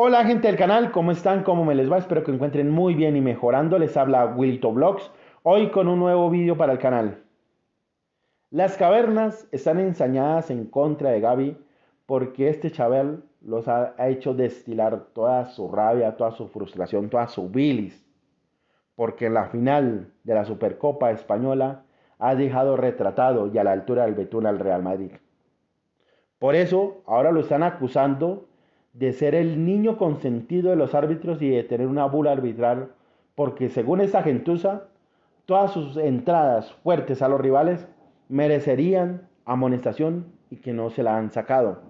Hola gente del canal, ¿cómo están? ¿Cómo me les va? Espero que encuentren muy bien y mejorando. Les habla Wilto Blogs, hoy con un nuevo vídeo para el canal. Las cavernas están ensañadas en contra de Gaby porque este Chabel los ha, hecho destilar toda su rabia, toda su frustración, toda su bilis. Porque en la final de la Supercopa Española ha dejado retratado y a la altura del Betún al Real Madrid. Por eso ahora lo están acusando de ser el niño consentido de los árbitros y de tener una bula arbitral, porque según esa gentuza, todas sus entradas fuertes a los rivales merecerían amonestación y que no se la han sacado.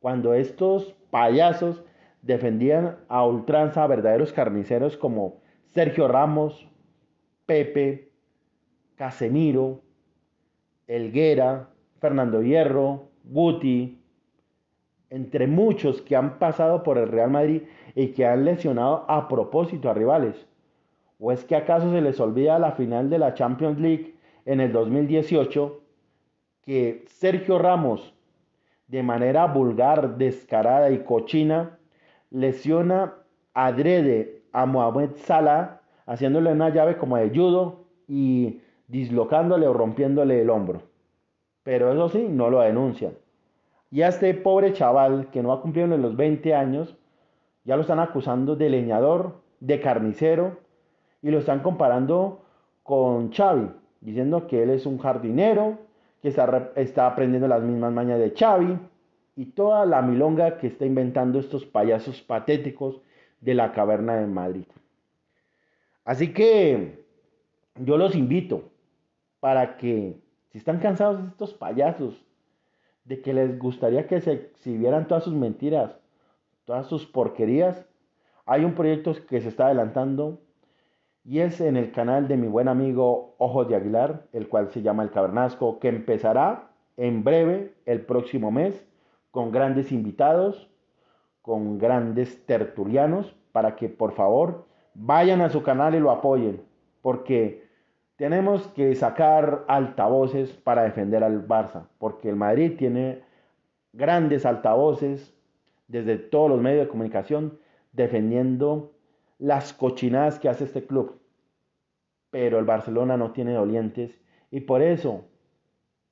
Cuando estos payasos defendían a ultranza a verdaderos carniceros como Sergio Ramos, Pepe, Casemiro, Elguera, Fernando Hierro, Guti, entre muchos que han pasado por el Real Madrid y que han lesionado a propósito a rivales. ¿O es que acaso se les olvida la final de la Champions League en el 2018 que Sergio Ramos, de manera vulgar, descarada y cochina, lesiona adrede a Mohamed Salah haciéndole una llave como de judo y dislocándole o rompiéndole el hombro? Pero eso sí, no lo denuncian. Y a este pobre chaval que no ha cumplido los 20 años, ya lo están acusando de leñador, de carnicero, y lo están comparando con Xavi, diciendo que él es un jardinero, que está, está aprendiendo las mismas mañas de Xavi, y toda la milonga que está inventando estos payasos patéticos de la caverna de Madrid. Así que yo los invito para que, si están cansados de estos payasos, de que les gustaría que se exhibieran todas sus mentiras, todas sus porquerías, hay un proyecto que se está adelantando y es en el canal de mi buen amigo Ojo de Aguilar, el cual se llama El Cabernasco, que empezará en breve el próximo mes con grandes invitados, con grandes tertulianos, para que por favor vayan a su canal y lo apoyen, porque tenemos que sacar altavoces para defender al Barça, porque el Madrid tiene grandes altavoces desde todos los medios de comunicación defendiendo las cochinadas que hace este club. Pero el Barcelona no tiene dolientes y por eso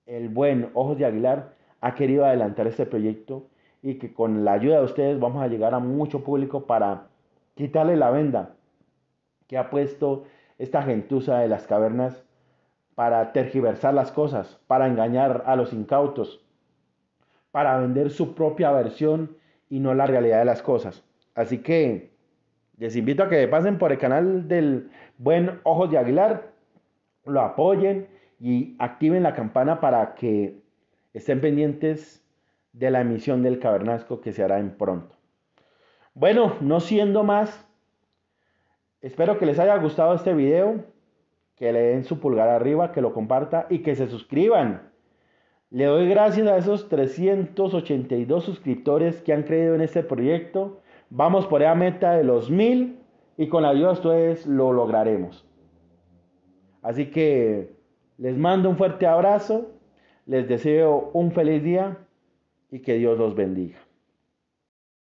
el buen Ojos de Aguilar ha querido adelantar este proyecto y que con la ayuda de ustedes vamos a llegar a mucho público para quitarle la venda que ha puesto esta gentuza de las cavernas para tergiversar las cosas, para engañar a los incautos, para vender su propia versión y no la realidad de las cosas. Así que les invito a que pasen por el canal del buen Ojos de Aguilar, lo apoyen y activen la campana para que estén pendientes de la emisión del Cavernasco que se hará en pronto. Bueno, no siendo más, Espero que les haya gustado este video, que le den su pulgar arriba, que lo comparta y que se suscriban. Le doy gracias a esos 382 suscriptores que han creído en este proyecto. Vamos por esa meta de los mil y con la ayuda de ustedes lo lograremos. Así que les mando un fuerte abrazo, les deseo un feliz día y que Dios los bendiga.